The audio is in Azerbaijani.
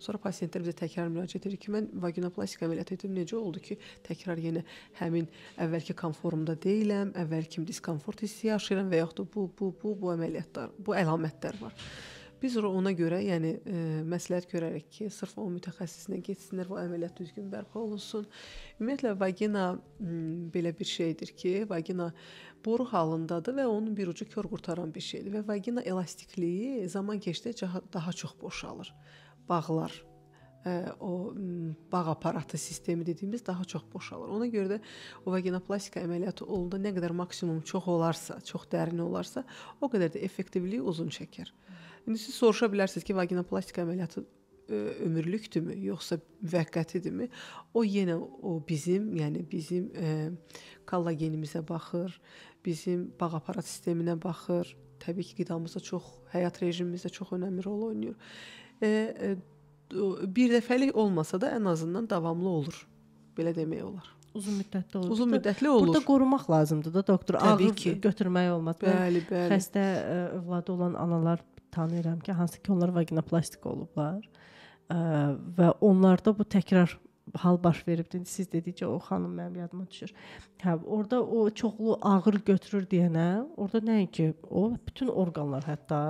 Sonra pasientlər bizə təkrar müraciət edir ki, mən vaginoplastik əməliyyat etdim, necə oldu ki, təkrar yenə həmin əvvəlki konformda deyiləm, əvvəlki diskomfort hissi yaşayıram və yaxud da bu bu bu bu əməliyyatlar, bu əlamətlər var. Biz ona görə, yəni e, məsləhət görərək ki, sırf o mütəxəssisinə getsinlər, bu əməliyyat düzgün bərpa olunsun. Ümumiyyətlə vagina m, belə bir şeydir ki, vagina boru halındadır və onun bir ucu kör qurtaran bir şeydir və vagina elastikliyi zaman keçdikcə daha çox boşalır bağlar o bağ aparatı sistemi dediyimiz daha çox boşalır. Ona görə də o vaginoplastika əməliyyatı olanda nə qədər maksimum çox olarsa, çox dərin olarsa, o qədər də effektivliyi uzun çəkir. İndi siz soruşa bilərsiniz ki, vaginoplastika əməliyyatı E, ömürlükdürmü, yoxsa müvəqqətidirmi? O yenə o bizim, yəni bizim ə, e, kollagenimizə baxır, bizim bağ aparat sisteminə baxır. Təbii ki, qidamızda çox, həyat rejimimizdə çox önəmli rol oynayır. E, e, bir dəfəlik olmasa da ən azından davamlı olur. Belə demək olar. Uzun müddətli olur. Uzun müddətli olur. Burada qorumaq lazımdır da doktor. Ağır götürmək olmaz. Bəli, bəli. Xəstə e, övladı olan analar tanıyıram ki, hansı ki onlar vaginoplastik olublar və onlarda bu təkrar hal baş veribdi. İndi siz dedikcə o xanım mənim yadıma düşür. Hə, orada o çoxlu ağır götürür deyənə, orada nəinki o bütün orqanlar hətta